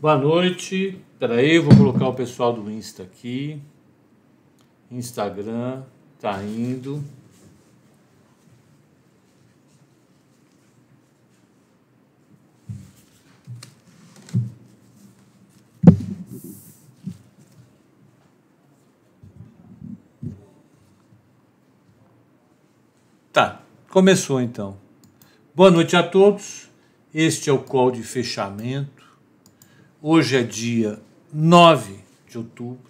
Boa noite. aí, vou colocar o pessoal do Insta aqui. Instagram tá indo. Tá, começou então. Boa noite a todos. Este é o call de fechamento Hoje é dia 9 de outubro.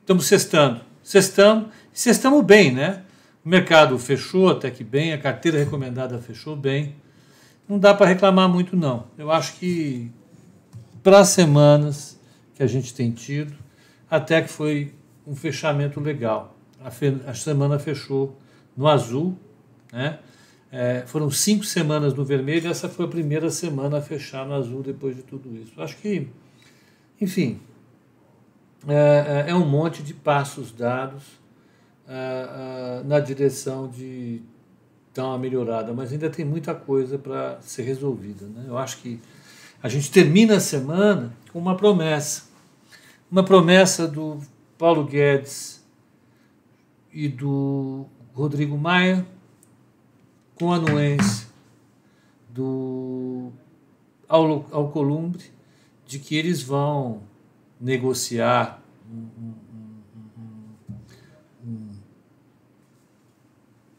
Estamos sextando. Sextamos, sextamos bem, né? O mercado fechou até que bem, a carteira recomendada fechou bem. Não dá para reclamar muito, não. Eu acho que para as semanas que a gente tem tido, até que foi um fechamento legal. A, fe a semana fechou no azul, né? É, foram cinco semanas no vermelho, essa foi a primeira semana a fechar no azul depois de tudo isso. Acho que, enfim, é, é, é um monte de passos dados é, é, na direção de dar uma melhorada, mas ainda tem muita coisa para ser resolvida. Né? Eu acho que a gente termina a semana com uma promessa, uma promessa do Paulo Guedes e do Rodrigo Maia com anuência do ao, ao Columbre de que eles vão negociar um,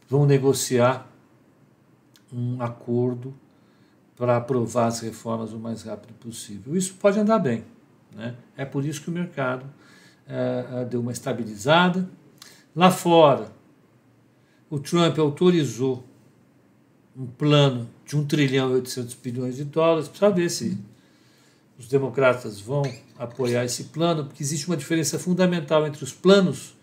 vão negociar um acordo para aprovar as reformas o mais rápido possível. Isso pode andar bem. Né? É por isso que o mercado eh, eh, deu uma estabilizada. Lá fora, o Trump autorizou um plano de 1 trilhão e 800 bilhões de dólares para ver se os democratas vão apoiar esse plano, porque existe uma diferença fundamental entre os planos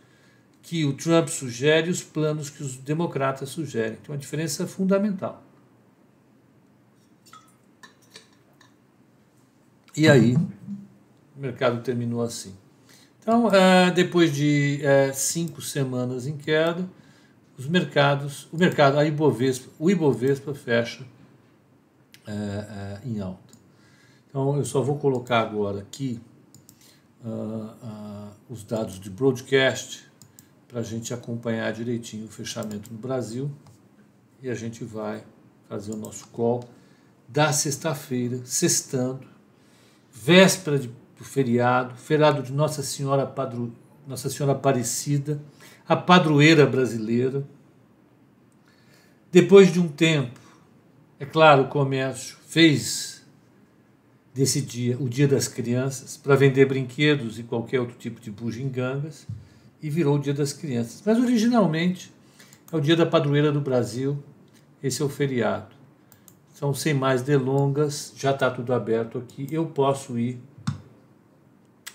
que o Trump sugere e os planos que os democratas sugerem. Tem uma diferença fundamental. E aí, o mercado terminou assim. Então, eh, depois de eh, cinco semanas em queda, os mercados, o mercado, a Ibovespa, o Ibovespa fecha é, é, em alta. Então eu só vou colocar agora aqui uh, uh, os dados de broadcast para a gente acompanhar direitinho o fechamento no Brasil e a gente vai fazer o nosso call da sexta-feira, sextando, véspera de, do feriado, feriado de Nossa Senhora Padro, Nossa Senhora Aparecida a padroeira brasileira. Depois de um tempo, é claro, o comércio fez desse dia o Dia das Crianças para vender brinquedos e qualquer outro tipo de bugigangas e virou o Dia das Crianças. Mas originalmente é o Dia da Padroeira do Brasil, esse é o feriado. Então, sem mais delongas, já está tudo aberto aqui. Eu posso ir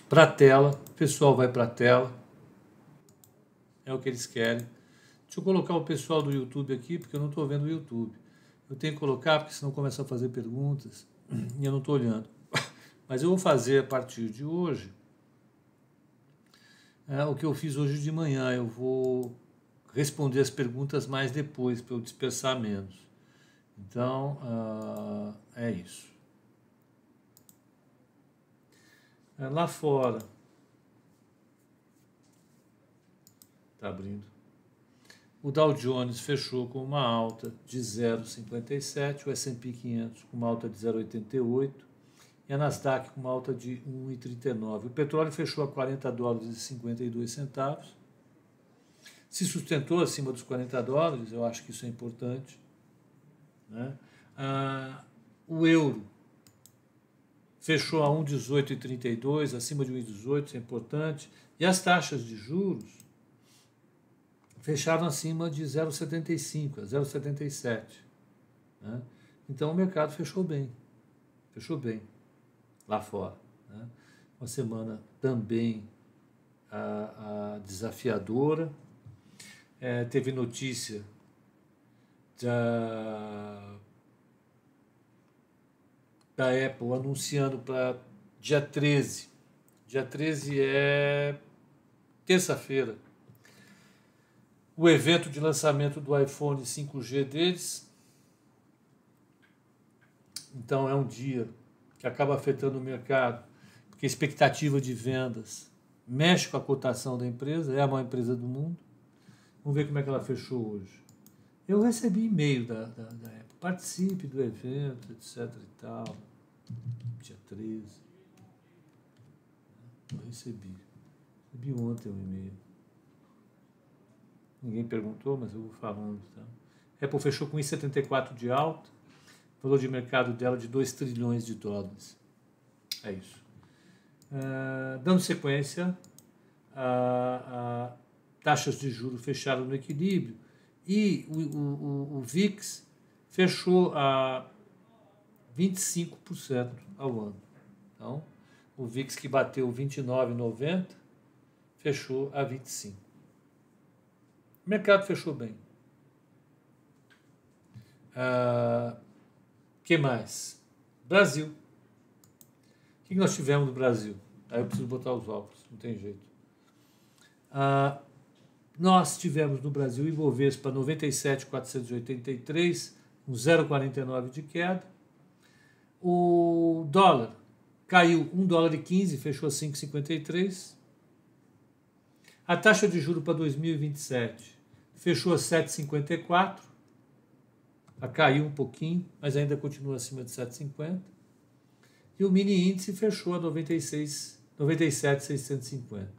para a tela, o pessoal vai para a tela. É o que eles querem. Deixa eu colocar o pessoal do YouTube aqui, porque eu não estou vendo o YouTube. Eu tenho que colocar, porque senão começa a fazer perguntas e eu não estou olhando. Mas eu vou fazer a partir de hoje é, o que eu fiz hoje de manhã. Eu vou responder as perguntas mais depois, para eu dispersar menos. Então, uh, é isso. É, lá fora, Está abrindo. O Dow Jones fechou com uma alta de 0,57, o S&P 500 com uma alta de 0,88 e a Nasdaq com uma alta de 1,39. O petróleo fechou a 40 dólares e 52 centavos. Se sustentou acima dos 40 dólares, eu acho que isso é importante. Né? Ah, o euro fechou a 1,1832, acima de 1,18, isso é importante. E as taxas de juros fecharam acima de 0,75, 0,77. É né? Então o mercado fechou bem, fechou bem lá fora. Né? Uma semana também a, ah, a ah, desafiadora. É, teve notícia da, da Apple anunciando para dia 13. Dia 13 é terça-feira o evento de lançamento do iPhone 5G deles. Então é um dia que acaba afetando o mercado, porque a expectativa de vendas mexe com a cotação da empresa, é a maior empresa do mundo. Vamos ver como é que ela fechou hoje. Eu recebi e-mail da, da, da Apple, participe do evento, etc e tal, dia 13. Eu recebi, recebi ontem um e-mail. Ninguém perguntou, mas eu vou falando. Tá? Apple fechou com 1,74 de alta, valor de mercado dela de 2 trilhões de dólares. É isso. Uh, dando sequência, taxas de juros fecharam no equilíbrio e o, o, o VIX fechou a 25% ao ano. Então, o VIX que bateu 29,90 fechou a 25%. O mercado fechou bem. O ah, que mais? Brasil. O que nós tivemos no Brasil? Aí eu preciso botar os óculos, não tem jeito. Ah, nós tivemos no Brasil Ibovespa 97,483, com 0,49 de queda. O dólar caiu 1 dólar e 15, fechou a 5,53. A taxa de juro para 2027 fechou a 7,54, caiu um pouquinho, mas ainda continua acima de 7,50. E o mini índice fechou a 97,650.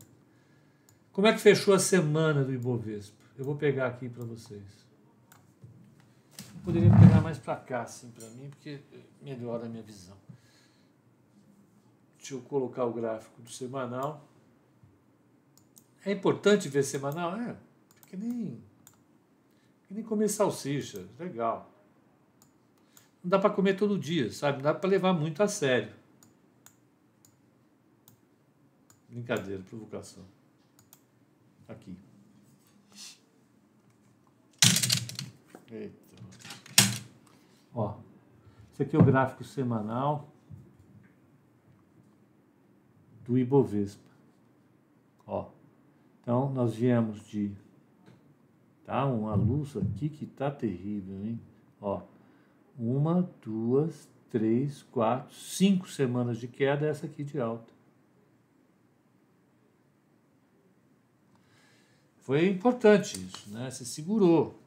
Como é que fechou a semana do Ibovespa? Eu vou pegar aqui para vocês. Eu poderia pegar mais para cá, assim, para mim, porque melhora a minha visão. Deixa eu colocar o gráfico do semanal. É importante ver semanal? É, que nem, que nem comer salsicha, legal. Não dá para comer todo dia, sabe? Não dá para levar muito a sério. Brincadeira, provocação. Aqui. Eita. Ó, esse aqui é o gráfico semanal do Ibovespa. Ó. Então, nós viemos de. Tá? Uma luz aqui que tá terrível, hein? Ó. Uma, duas, três, quatro, cinco semanas de queda, essa aqui de alta. Foi importante isso, né? Você segurou.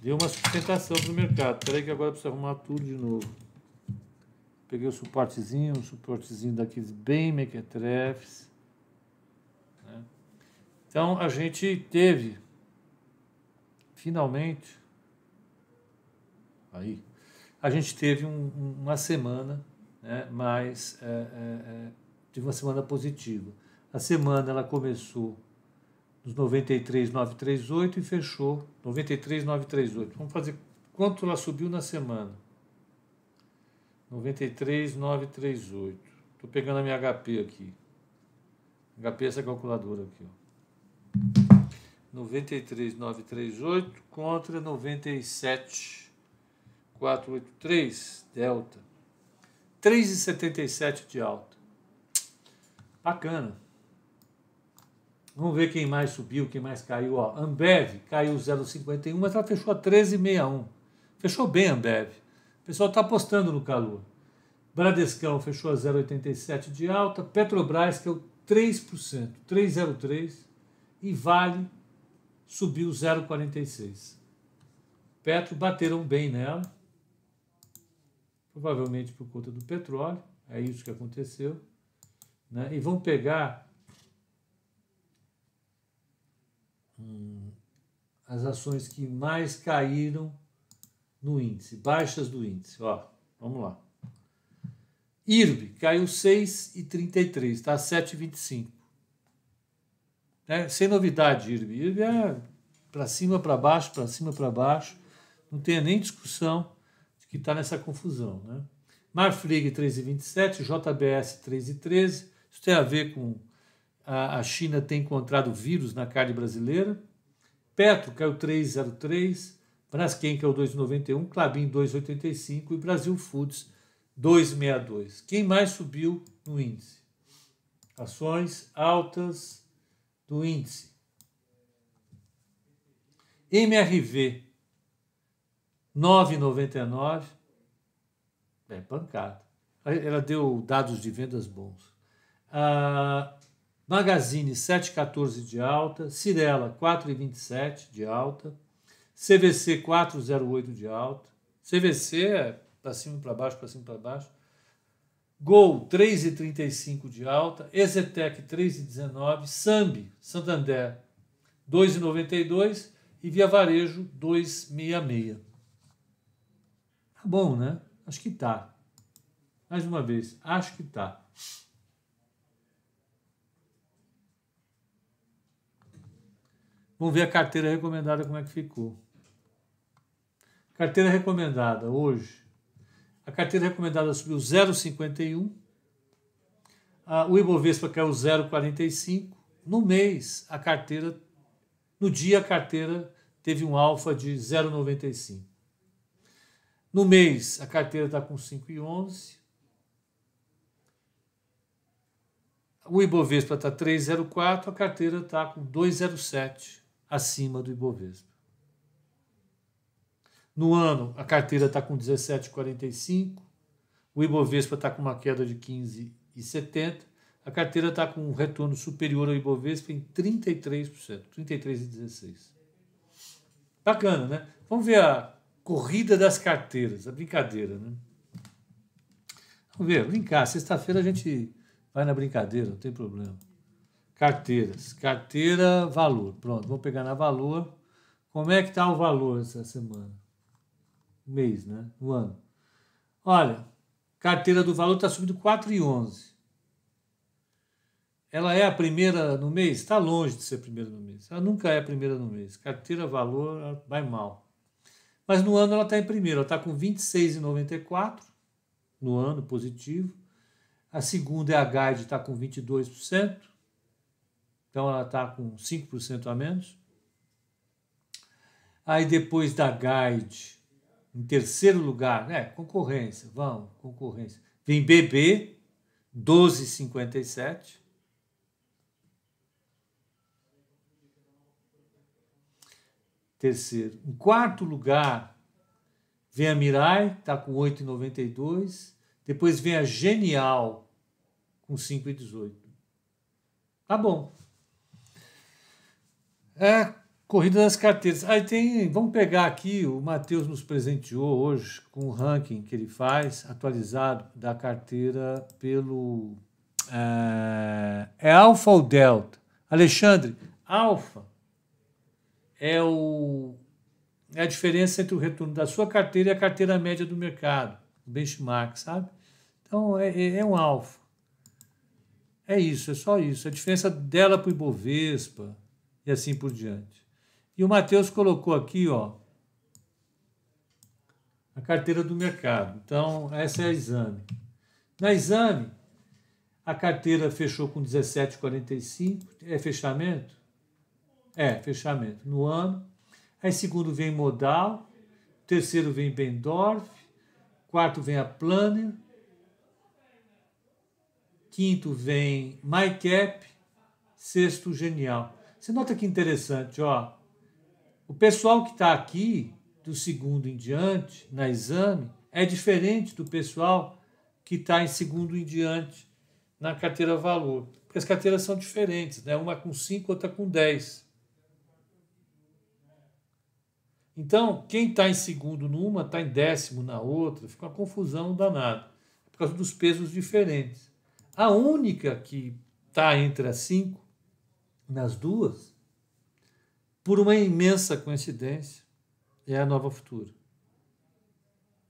Deu uma sustentação para o mercado. Peraí que agora precisa arrumar tudo de novo. Peguei o suportezinho, um suportezinho daqueles bem mequetrefes. Então a gente teve, finalmente, aí, a gente teve um, uma semana né, mais. É, é, é uma semana positiva. A semana ela começou nos 93,938 e fechou 93,938. Vamos fazer quanto ela subiu na semana? 93,938. Estou pegando a minha HP aqui. HP é essa calculadora aqui. Ó. 93938 contra 97483 delta. 3,77 de alta. Bacana. Vamos ver quem mais subiu, quem mais caiu. Ó, Ambev caiu 0,51, mas ela fechou a 13,61. Fechou bem a Ambev. O pessoal está apostando no calor. Bradescão fechou a 0,87 de alta. Petrobras caiu 3%, 3,03 e Vale subiu 0,46. Petro bateram bem nela, provavelmente por conta do petróleo, é isso que aconteceu. Né? E vão pegar hum, as ações que mais caíram no índice, baixas do índice. Ó, vamos lá. IRB caiu 6,33, está 7,25. Né? Sem novidade, IRB. IRB é para cima, para baixo, para cima, para baixo. Não tem nem discussão de que está nessa confusão. Né? Marfrig 3,27, JBS 3,13. Isso tem a ver com a, a China ter encontrado vírus na carne brasileira. Petro caiu 3,03. É Braskem caiu é 2,91. Clabin 2,85. E Brasil Foods 2,62. Quem mais subiu no índice? Ações altas do índice. MRV 9,99 é pancada. Ela deu dados de vendas bons. Ah, Magazine 7,14 de alta, Cirela 4,27 de alta, CVC 4,08 de alta. CVC é para cima para baixo, para cima para baixo. Gol 3,35 de alta, Exetec 3,19, Sambi, Santander 2,92 e Via Varejo 2,66. Tá bom, né? Acho que tá. Mais uma vez, acho que tá. Vamos ver a carteira recomendada como é que ficou. Carteira recomendada hoje a carteira recomendada subiu 0,51. O Ibovespa caiu 0,45. No mês, a carteira, no dia, a carteira teve um alfa de 0,95. No mês, a carteira está com 5,11. O Ibovespa está 3,04, a carteira está com 2,07 acima do Ibovespa. No ano, a carteira está com 17,45, o Ibovespa está com uma queda de 15,70, a carteira está com um retorno superior ao Ibovespa em 33%, 33,16. Bacana, né? Vamos ver a corrida das carteiras, a brincadeira, né? Vamos ver, brincar. Sexta-feira a gente vai na brincadeira, não tem problema. Carteiras, carteira, valor. Pronto, vamos pegar na valor. Como é que está o valor essa semana? mês, né? No ano. Olha, carteira do valor está subindo 4,11. Ela é a primeira no mês? Está longe de ser a primeira no mês. Ela nunca é a primeira no mês. Carteira valor vai mal. Mas no ano ela está em primeiro. Ela está com 26,94 no ano positivo. A segunda é a Guide, está com 22%. Então ela está com 5% a menos. Aí depois da Guide, em terceiro lugar, né? Concorrência, vamos, concorrência. Vem BB, 12,57. Terceiro. Em quarto lugar, vem a Mirai, está com 8,92. Depois vem a Genial, com 5,18. Tá bom. É, Corrida das carteiras. Aí tem, vamos pegar aqui, o Matheus nos presenteou hoje com o ranking que ele faz, atualizado da carteira pelo. Eh, é, é Alfa ou Delta? Alexandre, Alfa é, o, é a diferença entre o retorno da sua carteira e a carteira média do mercado, o benchmark, sabe? Então é, é, é um Alfa. É isso, é só isso. A diferença dela para o Ibovespa e assim por diante. E o Matheus colocou aqui, ó, a carteira do mercado. Então, essa é a exame. Na exame, a carteira fechou com 17,45, é fechamento? É, fechamento no ano. Aí segundo vem modal, terceiro vem Bendorf, quarto vem a Planner, quinto vem MyCap, sexto Genial. Você nota que interessante, ó. O pessoal que está aqui, do segundo em diante, na exame, é diferente do pessoal que está em segundo em diante na carteira valor. Porque as carteiras são diferentes, né? uma com 5, outra com 10. Então, quem está em segundo numa, está em décimo na outra, fica uma confusão danada, por causa dos pesos diferentes. A única que está entre as cinco, nas duas, por uma imensa coincidência, é a nova futura.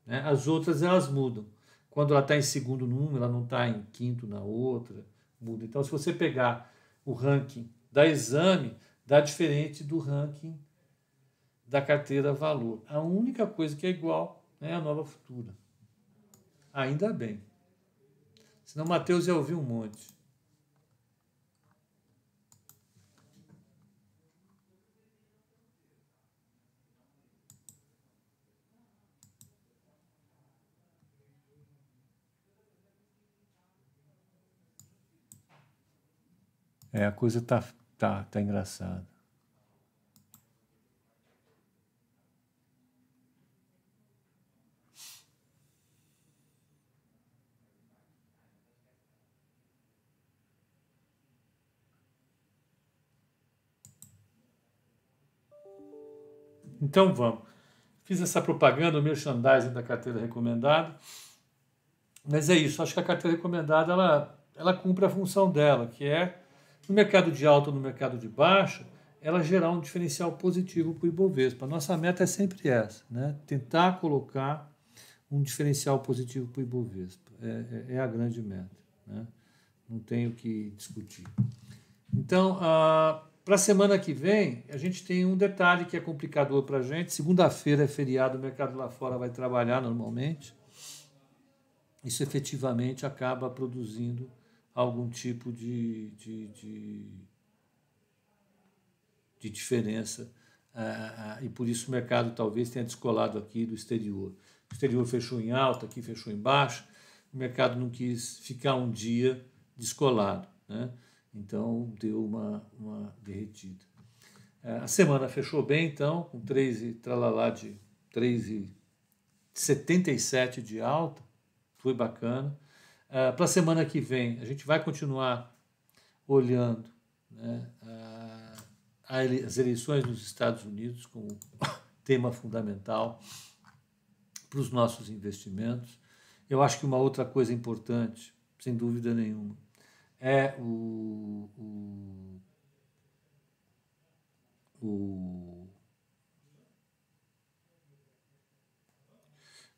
Né? As outras elas mudam. Quando ela está em segundo número, ela não está em quinto na outra, muda. Então, se você pegar o ranking da exame, dá diferente do ranking da carteira valor. A única coisa que é igual é a nova futura. Ainda bem. Senão Mateus já ouviu um monte. É, a coisa tá, tá, tá engraçada. Então vamos. Fiz essa propaganda, o merchandising da carteira recomendada. Mas é isso, acho que a carteira recomendada ela, ela cumpre a função dela, que é no mercado de alta ou no mercado de baixa, ela gerar um diferencial positivo para o Ibovespa. Nossa meta é sempre essa, né? tentar colocar um diferencial positivo para o Ibovespa. É, é, é, a grande meta. Né? Não tenho que discutir. Então, ah, para a semana que vem, a gente tem um detalhe que é complicador para a gente. Segunda-feira é feriado, o mercado lá fora vai trabalhar normalmente. Isso efetivamente acaba produzindo algum tipo de, de, de, de diferença. Ah, ah, ah, e por isso o mercado talvez tenha descolado aqui do exterior. O exterior fechou em alta, aqui fechou em baixo, o mercado não quis ficar um dia descolado, né? então deu uma, uma derretida. a semana fechou bem, então, com 3 tralalá de 3,77 de alta, foi bacana. Uh, ah, para a semana que vem, a gente vai continuar olhando né, uh, as eleições nos Estados Unidos como tema fundamental para os nossos investimentos. Eu acho que uma outra coisa importante, sem dúvida nenhuma, é o, o, o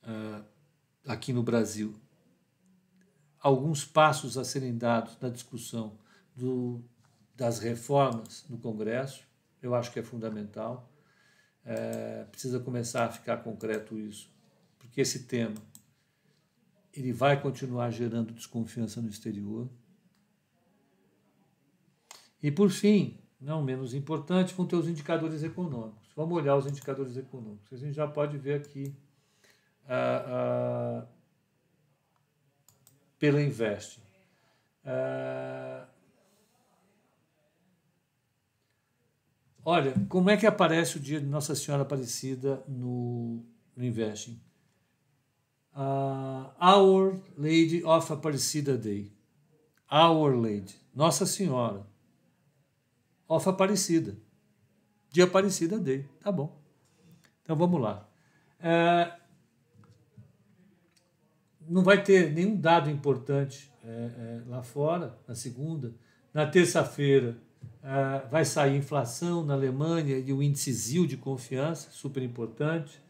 uh, aqui no Brasil alguns passos a serem dados na discussão do, das reformas no Congresso, eu acho que é fundamental. É, precisa começar a ficar concreto isso, porque esse tema ele vai continuar gerando desconfiança no exterior. E por fim, não menos importante, vão ter os indicadores econômicos. Vamos olhar os indicadores econômicos. A gente já pode ver aqui pela Investe. Uh... Olha, como é que aparece o dia de Nossa Senhora Aparecida no, no Investing? Uh, ah, Our Lady of Aparecida Day. Our Lady, Nossa Senhora of Aparecida. Dia Aparecida Day, tá bom. Então vamos lá. Uh, não vai ter nenhum dado importante é, é, lá fora, na segunda. Na terça-feira é, vai sair inflação na Alemanha e o índice ZIL de confiança, super importante.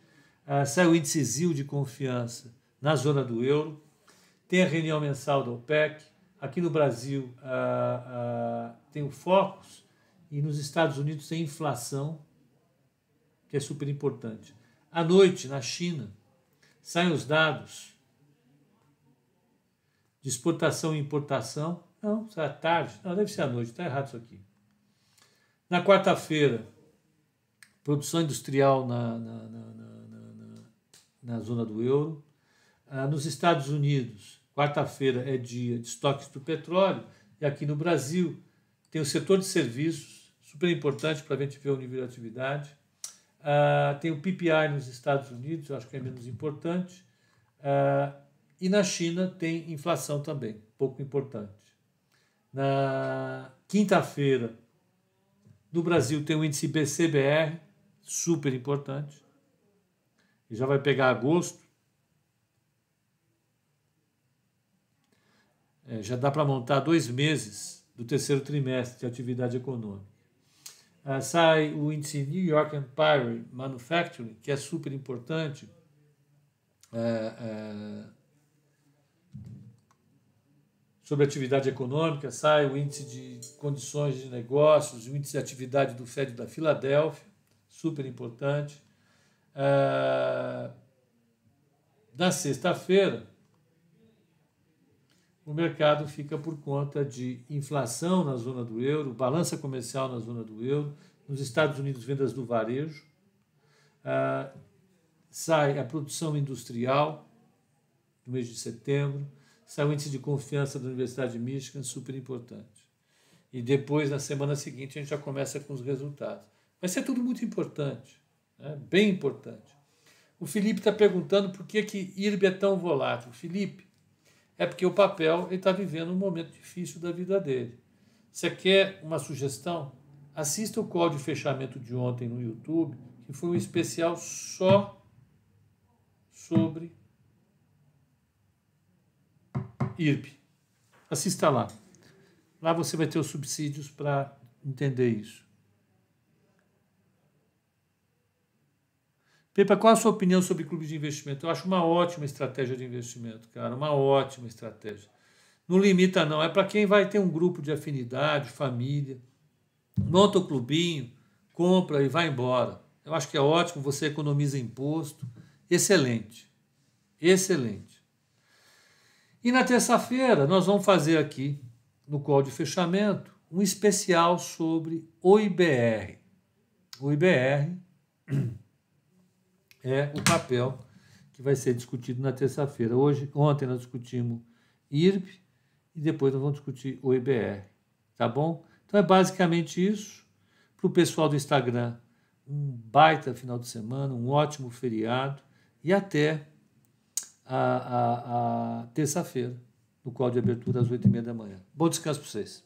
É, sai o índice ZIL de confiança na zona do euro. Tem a reunião mensal da OPEC. Aqui no Brasil é, é, tem o Focus e nos Estados Unidos tem inflação, que é super importante. À noite, na China, saem os dados de exportação e importação. Não, será é tarde? Não, deve ser à noite, está errado isso aqui. Na quarta-feira, produção industrial na, na, na, na zona do euro. Ah, nos Estados Unidos, quarta-feira é dia de estoques do petróleo, e aqui no Brasil tem o setor de serviços, super importante para a gente ver o nível de atividade. Ah, tem o PPI nos Estados Unidos, eu acho que é menos importante. Ah, e na China tem inflação também, pouco importante. Na quinta-feira, no Brasil, tem o índice BCBR, super importante. E já vai pegar agosto. É, já dá para montar dois meses do terceiro trimestre de atividade econômica. Ah, sai o índice New York Empire Manufacturing, que é super importante. É, é, sobre atividade econômica, sai o índice de condições de negócios, o índice de atividade do FED da Filadélfia, super importante. Ah, na sexta-feira, o mercado fica por conta de inflação na zona do euro, balança comercial na zona do euro, nos Estados Unidos, vendas do varejo, é, sai a produção industrial do mês de setembro, saiu índice de confiança da Universidade de Michigan, super importante. E depois, na semana seguinte, a gente já começa com os resultados. Vai ser tudo muito importante, né? bem importante. O Felipe está perguntando por que, que IRB é tão volátil. Felipe, é porque o papel está vivendo um momento difícil da vida dele. Você quer uma sugestão? Assista o código de fechamento de ontem no YouTube, que foi um especial só sobre IRB. Assista lá. Lá você vai ter os subsídios para entender isso. Pepa, qual a sua opinião sobre clubes de investimento? Eu acho uma ótima estratégia de investimento, cara, uma ótima estratégia. Não limita, não. É para quem vai ter um grupo de afinidade, família. Monta o clubinho, compra e vai embora. Eu acho que é ótimo, você economiza imposto. Excelente. Excelente. E na terça-feira nós vamos fazer aqui, no call de fechamento, um especial sobre o IBR. O IBR é o papel que vai ser discutido na terça-feira. Hoje, ontem nós discutimos IRB e depois nós vamos discutir o IBR, tá bom? Então é basicamente isso. Para o pessoal do Instagram, um baita final de semana, um ótimo feriado e até a, a, a terça-feira, no qual de abertura às oito e meia da manhã. Bom descanso para vocês.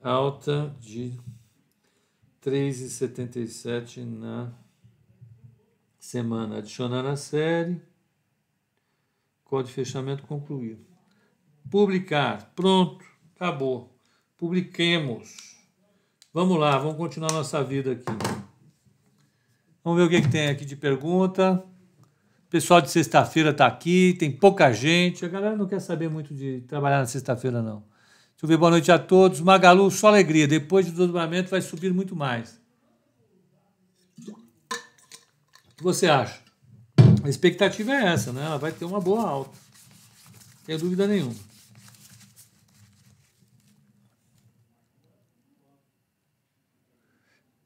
alta de 3,77 na semana adicionar na série. Código de fechamento concluído. Publicar. Pronto. Acabou. Publiquemos. Vamos lá, vamos continuar nossa vida aqui. Vamos ver o que, que tem aqui de pergunta. O pessoal de sexta-feira está aqui, tem pouca gente. A galera não quer saber muito de trabalhar na sexta-feira, não. Deixa eu ver, boa noite a todos. Magalu, só alegria. Depois do desdobramento vai subir muito mais. que você acha? A expectativa é essa, né? Ela vai ter uma boa alta. Não tem dúvida nenhuma.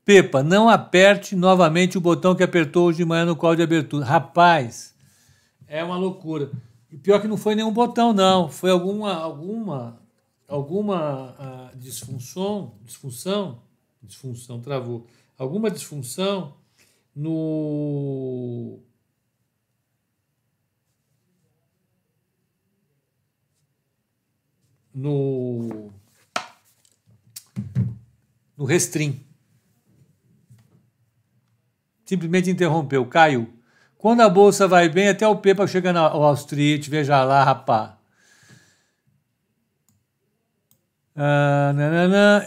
Pepa, não aperte novamente o botão que apertou hoje de manhã no call de abertura. Rapaz, é uma loucura. E pior que não foi nenhum botão, não. Foi alguma alguma alguma uh, disfunção, disfunção, disfunção, travou. Alguma disfunção no no no Restrim. Simplesmente interrompeu. Caiu. Quando a bolsa vai bem, até o Pepa chega chegar Wall Street, veja lá, rapá. Ah,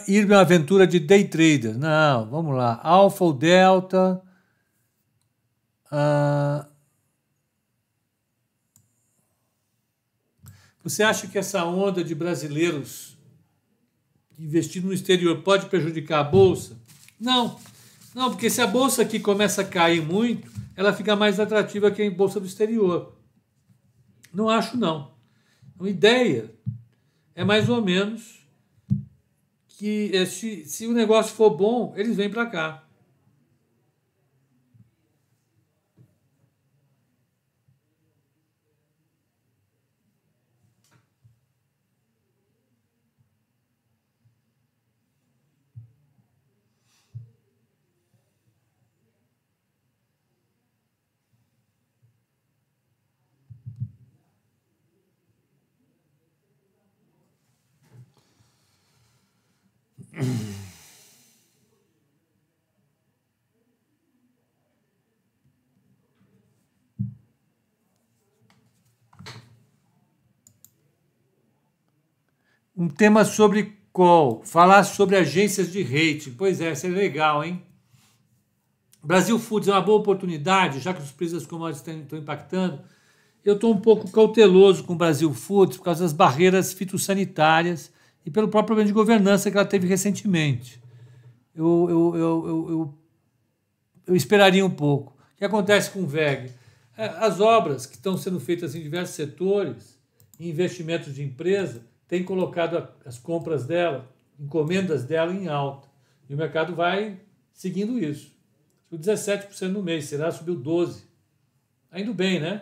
ir uma aventura de day trader. Não, vamos lá. Alfa ou Delta você acha que essa onda de brasileiros investindo no exterior pode prejudicar a bolsa? Não, não, porque se a bolsa aqui começa a cair muito, ela fica mais atrativa que a bolsa do exterior. Não acho, não. É a ideia é mais ou menos que eh, se, se o negócio for bom, eles vêm para cá. Um tema sobre qual? Falar sobre agências de rating. Pois é, isso é legal, hein? Brasil Foods é uma boa oportunidade, já que os preços das commodities estão impactando. Eu estou um pouco cauteloso com o Brasil Foods por causa das barreiras fitossanitárias e pelo próprio problema de governança que ela teve recentemente. Eu, eu, eu, eu, eu esperaria um pouco. O que acontece com o VEG? É, as obras que estão sendo feitas em diversos setores, investimentos de empresa, tem colocado as compras dela, encomendas dela em alta. E o mercado vai seguindo isso. Subiu 17% no mês, será subiu 12%. Ainda bem, né?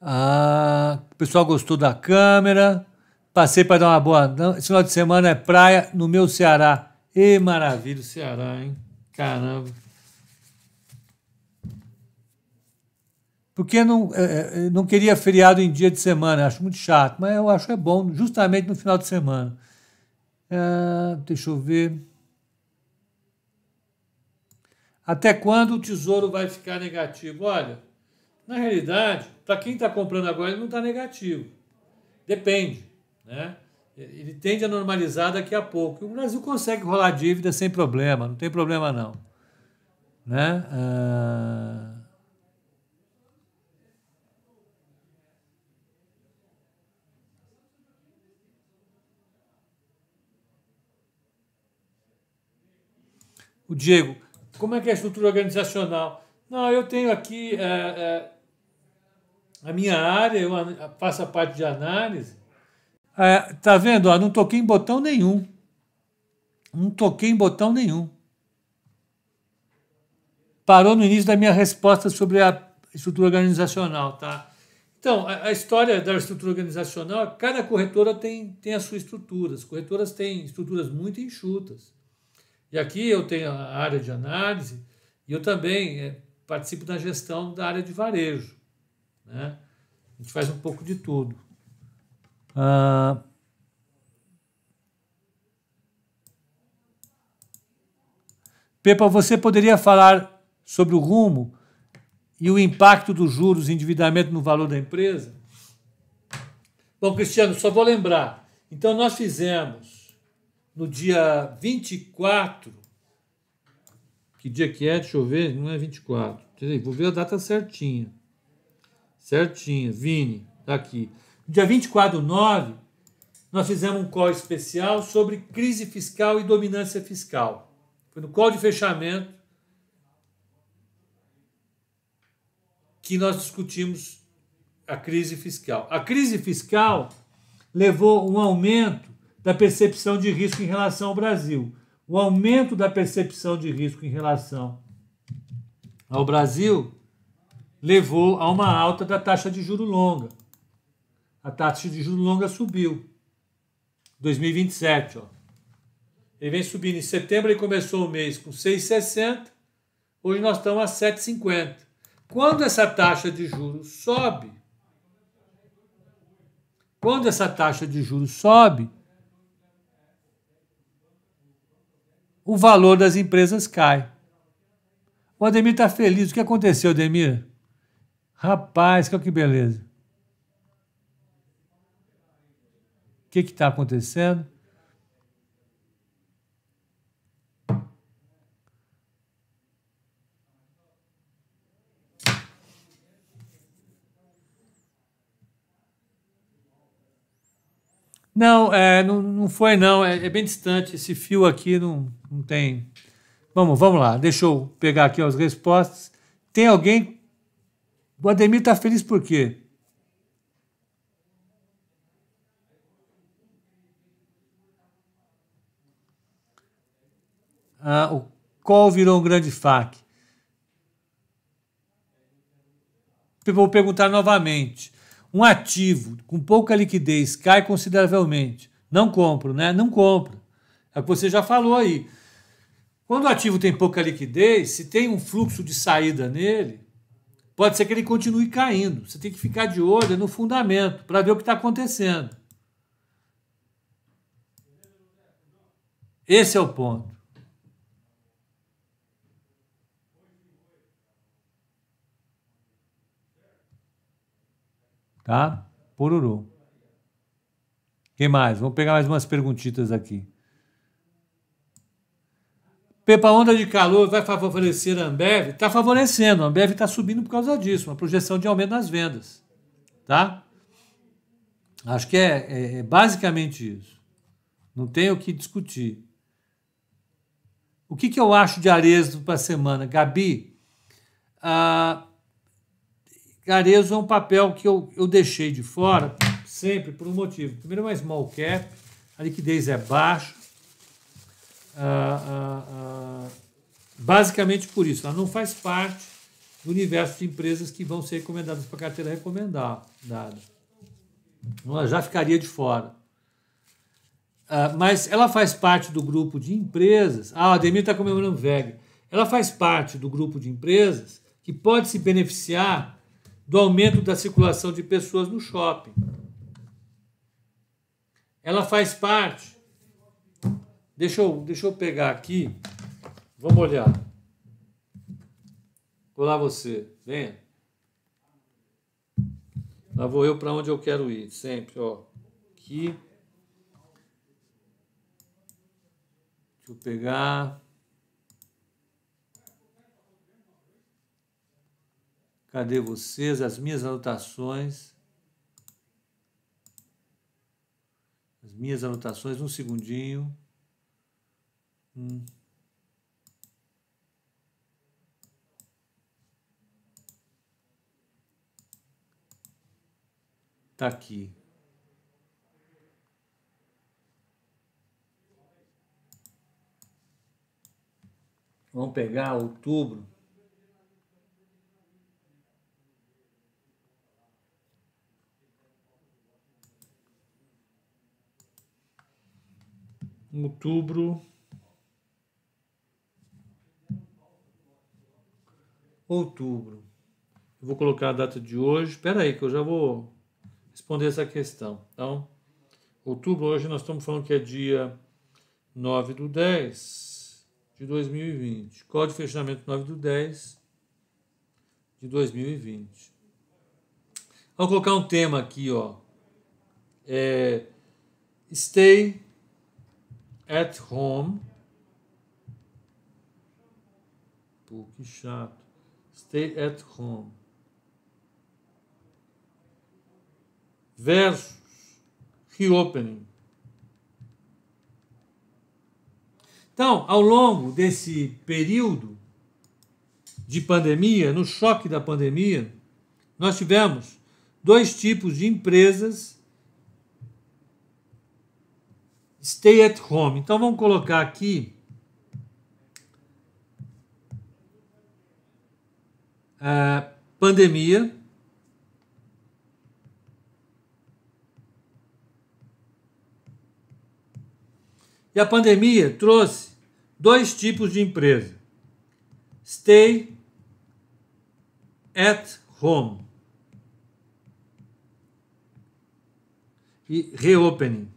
Ah, o pessoal gostou da câmera. Passei para dar uma boa. Esse final de semana é praia no meu Ceará. E maravilha o Ceará, hein? Caramba. Porque não, é, é não queria feriado em dia de semana, acho muito chato, mas eu acho é bom justamente no final de semana. É, deixa eu ver. Até quando o tesouro vai ficar negativo? Olha, na realidade, para quem está comprando agora, ele não está negativo. Depende, né? Ele tende a normalizar daqui a pouco. o Brasil consegue rolar dívida sem problema, não tem problema não. Né? Ah... O Diego, como é que é a estrutura organizacional? Não, eu tenho aqui é, é, a minha área, eu faço a parte de análise, é, tá vendo? Ó, não toquei em botão nenhum. Não toquei em botão nenhum. Parou no início da minha resposta sobre a estrutura organizacional, tá? Então, a, a história da estrutura organizacional, cada corretora tem, tem a sua estrutura. As corretoras têm estruturas muito enxutas. E aqui eu tenho a área de análise e eu também é, participo da gestão da área de varejo. Né? A gente faz um pouco de tudo. Uh, Pepa, você poderia falar sobre o rumo e o impacto dos juros e endividamento no valor da empresa? Bom, Cristiano, só vou lembrar. Então, nós fizemos no dia 24. Que dia que é? Deixa eu ver. Não é 24. Vou ver a data certinha. Certinha. Vini, tá aqui. Dia 24 de 9, nós fizemos um call especial sobre crise fiscal e dominância fiscal. Foi no call de fechamento que nós discutimos a crise fiscal. A crise fiscal levou um aumento da percepção de risco em relação ao Brasil. O aumento da percepção de risco em relação ao Brasil levou a uma alta da taxa de juro longa a taxa de juros longa subiu. 2027, ó. Ele vem subindo em setembro, ele começou o mês com 6,60, hoje nós estamos a 7,50. Quando essa taxa de juros sobe, quando essa taxa de juros sobe, o valor das empresas cai. O Ademir está feliz. O que aconteceu, Ademir? Rapaz, que beleza. que está acontecendo? Não, é, não, não foi não, é, é, bem distante, esse fio aqui não, não tem. Vamos, vamos lá, deixa eu pegar aqui as respostas. Tem alguém? O Ademir está feliz por quê? ah, o qual virou um grande fac. Vou perguntar novamente. Um ativo com pouca liquidez cai consideravelmente. Não compro, né? Não compro. É o que você já falou aí. Quando o ativo tem pouca liquidez, se tem um fluxo de saída nele, pode ser que ele continue caindo. Você tem que ficar de olho no fundamento para ver o que está acontecendo. Esse é o ponto. tá? Poruru. Quem mais? Vamos pegar mais umas perguntitas aqui. Pepa onda de calor vai favorecer a Ambev? Está favorecendo, a Ambev está subindo por causa disso, uma projeção de aumento nas vendas, tá? Acho que é, é, é basicamente isso. Não tem o que discutir. O que, que eu acho de Arezzo para a semana? Gabi, ah, Carezo é um papel que eu, eu deixei de fora sempre por um motivo. Primeiro, é uma small cap, a liquidez é baixa. Ah, ah, ah, basicamente por isso, ela não faz parte do universo de empresas que vão ser recomendadas para carteira recomendada. Então, ela já ficaria de fora. Ah, mas ela faz parte do grupo de empresas. Ah, a Demir está comemorando VEG. Ela faz parte do grupo de empresas que pode se beneficiar do aumento da circulação de pessoas no shopping. Ela faz parte. Deixa eu, deixa eu pegar aqui. Vamos olhar. Olá você, venha. Lá vou eu para onde eu quero ir, sempre, ó. Aqui. Deixa eu pegar. Cadê vocês? As minhas anotações. As minhas anotações, um segundinho. Hum. Tá aqui. Vamos pegar outubro. outubro. Outubro. Eu vou colocar a data de hoje. Espera aí que eu já vou responder essa questão. Então, outubro, hoje nós estamos falando que é dia 9 do 10 de 2020. Código de fechamento 9 do 10 de 2020. Vamos colocar um tema aqui, ó. É, stay at home. Pô, que chato. Stay at home. Versus reopening. Então, ao longo desse período de pandemia, no choque da pandemia, nós tivemos dois tipos de empresas Stay at home. Então vamos colocar aqui. Uh, pandemia. E a pandemia trouxe dois tipos de empresa: stay at home e reopening.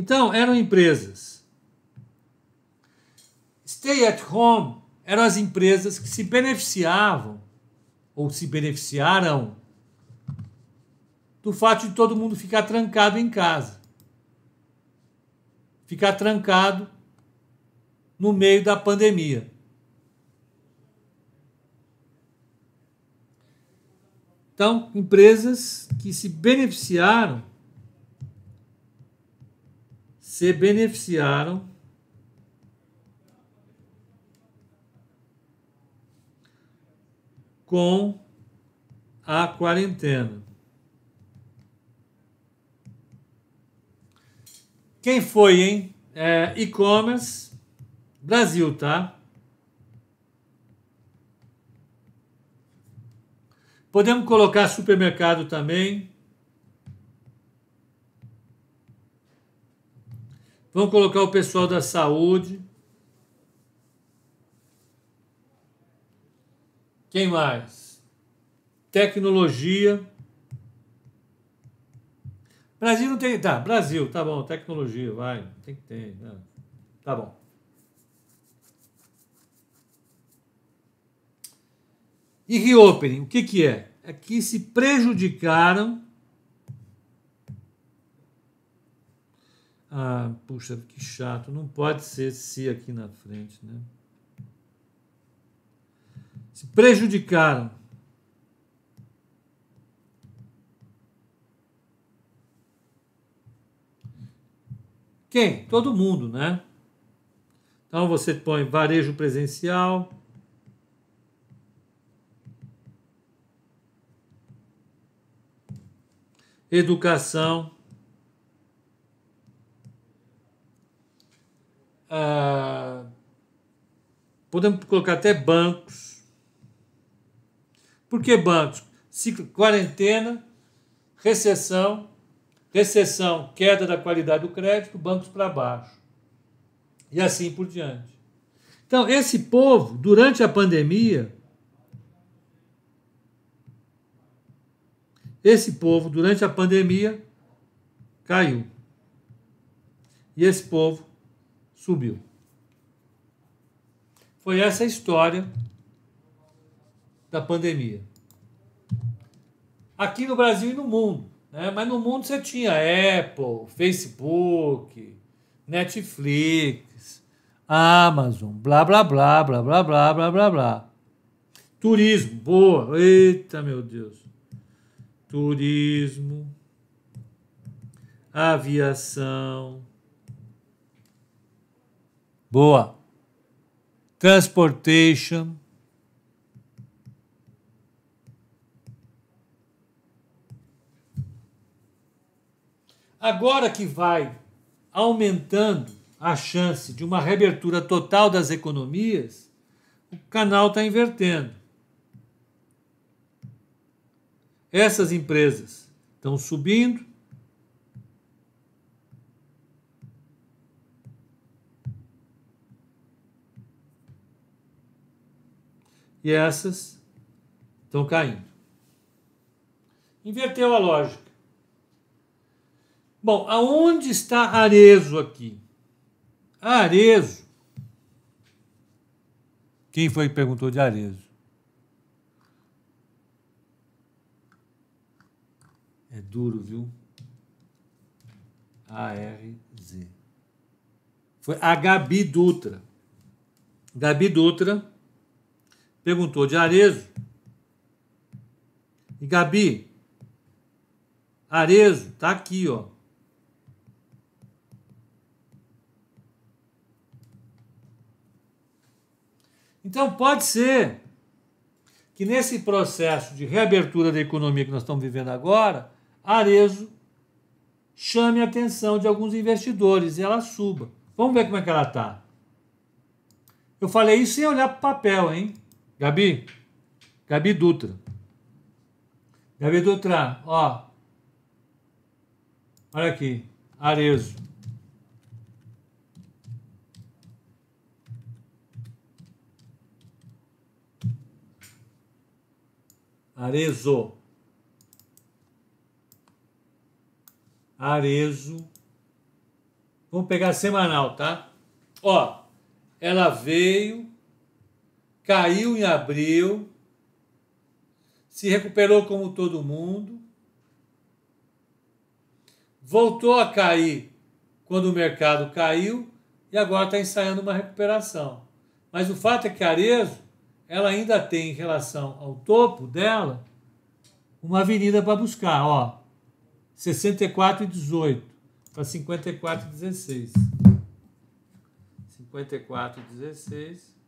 Então, eram empresas. Stay at home eram as empresas que se beneficiavam ou se beneficiaram do fato de todo mundo ficar trancado em casa. Ficar trancado no meio da pandemia. Então, empresas que se beneficiaram se beneficiaram com a quarentena. Quem foi, hein? É, e-commerce, Brasil, tá? Podemos colocar supermercado também. Vamos colocar o pessoal da saúde. Quem mais? Tecnologia. Brasil não tem. Tá, Brasil, tá bom, tecnologia, vai. Tem que ter. Né? Tá bom. E reopening, o que, que é? É que se prejudicaram Ah, puxa, que chato. Não pode ser se aqui na frente, né? Se prejudicaram. Quem? Todo mundo, né? Então você põe varejo presencial. Educação. Ah, podemos colocar até bancos. Por que bancos? Ciclo, quarentena, recessão, recessão, queda da qualidade do crédito, bancos para baixo. E assim por diante. Então, esse povo, durante a pandemia, esse povo, durante a pandemia, caiu. E esse povo subiu. Foi essa a história da pandemia. Aqui no Brasil e no mundo. Né? Mas no mundo você tinha Apple, Facebook, Netflix, Amazon, blá, blá, blá, blá, blá, blá, blá, blá, blá. Turismo, boa. Eita, meu Deus. Turismo, aviação, Boa. Transportation. Agora que vai aumentando a chance de uma reabertura total das economias, o canal está invertendo. Essas empresas estão subindo, e essas estão caindo. Inverteu a lógica. Bom, aonde está Arezo aqui? Arezo. Quem foi que perguntou de Arezo? É duro, viu? A-R-Z. Foi a Gabi Dutra. Gabi Dutra perguntou de Arezo. E Gabi, Arezo, tá aqui, ó. Então pode ser que nesse processo de reabertura da economia que nós estamos vivendo agora, Arezo chame a atenção de alguns investidores e ela suba. Vamos ver como é que ela está. Eu falei isso sem olhar para o papel, hein? Gabi, Gabi Dutra. Gabi Dutra, ó. Olha aqui, Arezo. Arezo. Arezo. Vamos pegar semanal, tá? Ó, ela veio caiu em abril, se recuperou como todo mundo, voltou a cair quando o mercado caiu e agora está ensaiando uma recuperação. Mas o fato é que a Arezo, ela ainda tem em relação ao topo dela uma avenida para buscar, ó, 64 e 18 para 54 e 16. 54 tá e 16.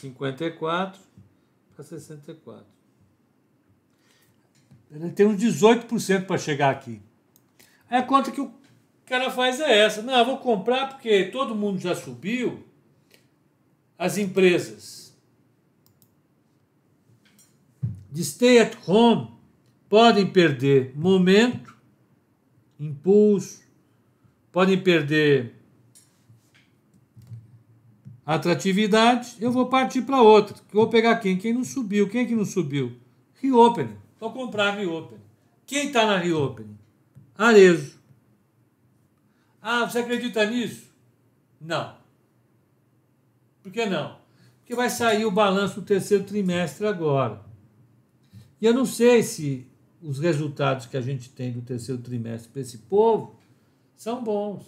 54 para 64. Ele tem uns 18% para chegar aqui. Aí a conta que o cara faz é essa. Não, eu vou comprar porque todo mundo já subiu. As empresas de stay at home podem perder momento, impulso, podem perder atratividade, eu vou partir para outra. Eu vou pegar quem? Quem não subiu. Quem é que não subiu? Reopening. Vou comprar reopening. Quem está na reopening? Arezo. Ah, você acredita nisso? Não. Por que não? Porque vai sair o balanço do terceiro trimestre agora. E eu não sei se os resultados que a gente tem do terceiro trimestre para esse povo são bons.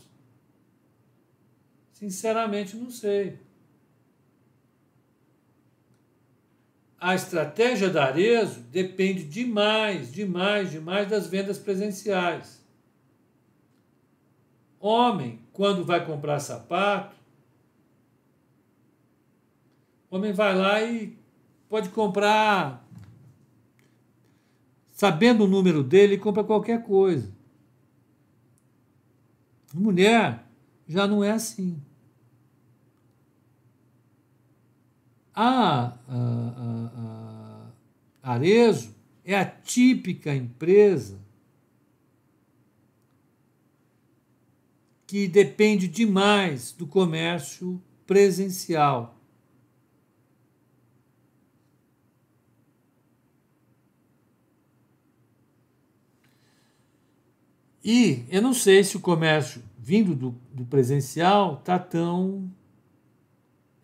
Sinceramente, não sei. a estratégia da Arezo depende demais, demais, demais das vendas presenciais. Homem, quando vai comprar sapato, homem vai lá e pode comprar, sabendo o número dele, compra qualquer coisa. Mulher já não é assim. A, a, a, a Arezo é a típica empresa que depende demais do comércio presencial. E eu não sei se o comércio vindo do, do presencial está tão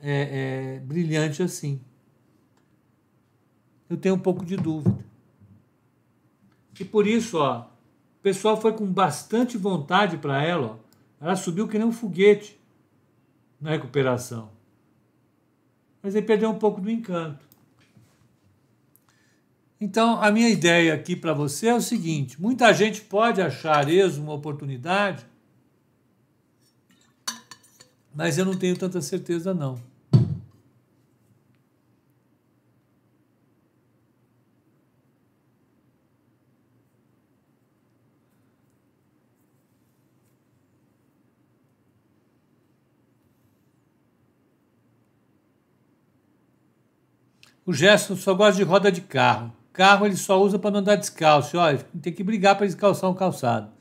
é, é, brilhante assim. Eu tenho um pouco de dúvida. E por isso, ó, o pessoal foi com bastante vontade para ela. Ó. Ela subiu que nem um foguete na recuperação. Mas aí perdeu um pouco do encanto. Então, a minha ideia aqui para você é o seguinte: muita gente pode achar isso uma oportunidade mas eu não tenho tanta certeza, não. O Gerson só gosta de roda de carro. Carro ele só usa para não andar descalço. Olha, tem que brigar para descalçar um calçado.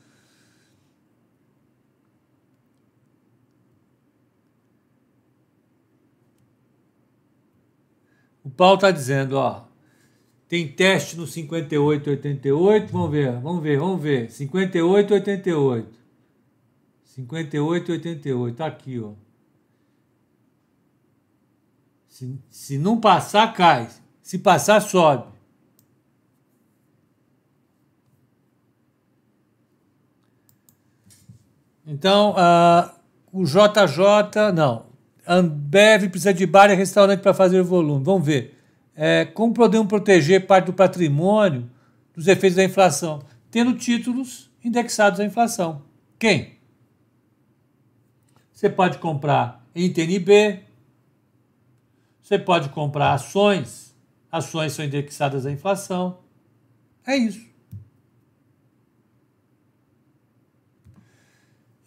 O Paulo está dizendo, ó, tem teste no 58, 88, vamos ver, vamos ver, vamos ver. 58, 88. 58, 88, tá aqui, ó. Se, se não passar, cai. Se passar, sobe. Então, uh, o JJ, não, Ambev precisa de bar e restaurante para fazer volume. Vamos ver. É, como podemos proteger parte do patrimônio dos efeitos da inflação? Tendo títulos indexados à inflação. Quem? Você pode comprar em TNB, você pode comprar ações, ações são indexadas à inflação. É isso.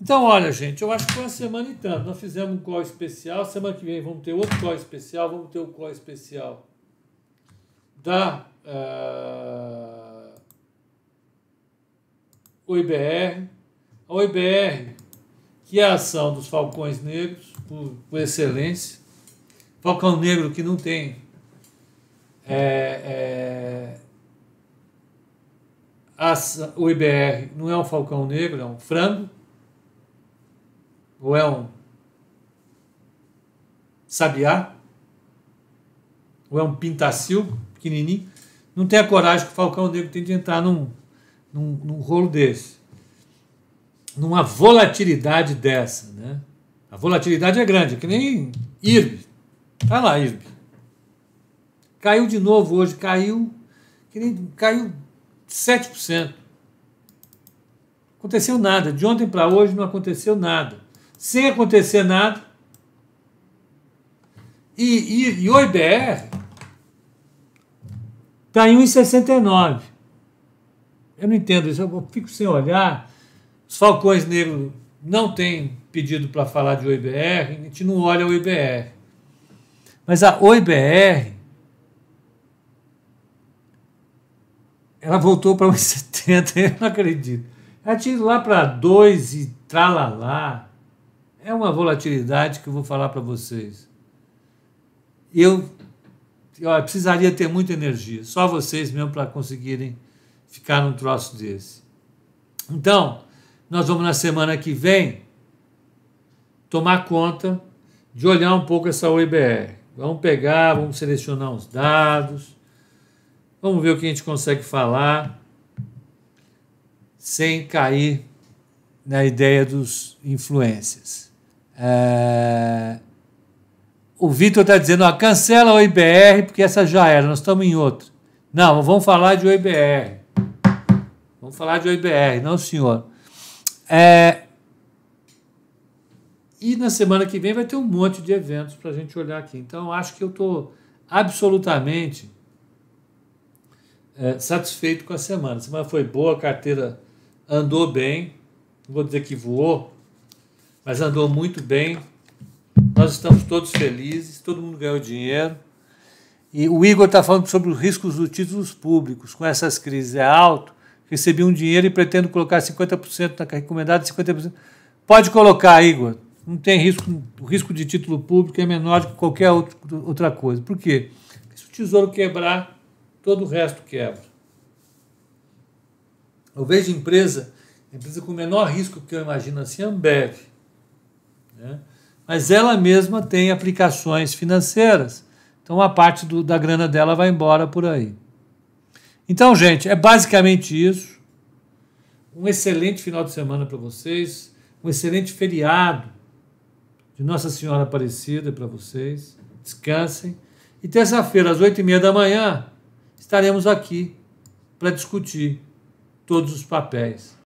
Então, olha, gente, eu acho que foi uma semana e tanto. Nós fizemos um call especial. Semana que vem vamos ter outro call especial. Vamos ter o um call especial da uh, ah, OIBR. A OIBR, que é a ação dos Falcões Negros, por, por excelência. Falcão Negro que não tem. É, é, a, o IBR não é um falcão negro, é um frango ou é um sabiá? Ou é um pintacil pequenininho? Não tem a coragem que o Falcão Negro tem de entrar num, num, num rolo desse. Numa volatilidade dessa, né? A volatilidade é grande, é que nem IRB. Tá lá, IRB. Caiu de novo hoje, caiu, que nem, caiu 7%. Aconteceu nada. De ontem para hoje não aconteceu nada sem acontecer nada. E, e, e o IBR está em 1,69. Eu não entendo isso, eu fico sem olhar. Os Falcões Negros não têm pedido para falar de OIBR, a gente não olha o IBR. Mas a OIBR ela voltou para 1,70, eu não acredito. Ela tinha ido lá para 2 e tralalá é uma volatilidade que eu vou falar para vocês. Eu, eu precisaria ter muita energia, só vocês mesmo para conseguirem ficar num troço desse. Então, nós vamos na semana que vem tomar conta de olhar um pouco essa OIBR. Vamos pegar, vamos selecionar os dados, vamos ver o que a gente consegue falar sem cair na ideia dos influências. É... O Vitor está dizendo, ó, cancela o IBR, porque essa já era, nós estamos em outra. Não, vamos falar de OIBR. Vamos falar de OIBR, não, senhor. É... E na semana que vem vai ter um monte de eventos para a gente olhar aqui. Então, acho que eu estou absolutamente é, satisfeito com a semana. A semana foi boa, a carteira andou bem. Não vou dizer que voou, mas andou muito bem. Nós estamos todos felizes, todo mundo ganhou dinheiro. E o Igor está falando sobre os riscos dos títulos públicos. Com essas crises é alto. Recebi um dinheiro e pretendo colocar 50% na recomendada, 50%. Pode colocar, Igor. Não tem risco. O risco de título público é menor do que qualquer outra coisa. Por quê? Porque se o tesouro quebrar, todo o resto quebra. Eu vejo empresa, empresa com menor risco que eu imagino assim, Ambev né? Mas ela mesma tem aplicações financeiras. Então, a parte do, da grana dela vai embora por aí. Então, gente, é basicamente isso. Um excelente final de semana para vocês. Um excelente feriado de Nossa Senhora Aparecida para vocês. Descansem. E terça-feira, às oito e meia da manhã, estaremos aqui para discutir todos os papéis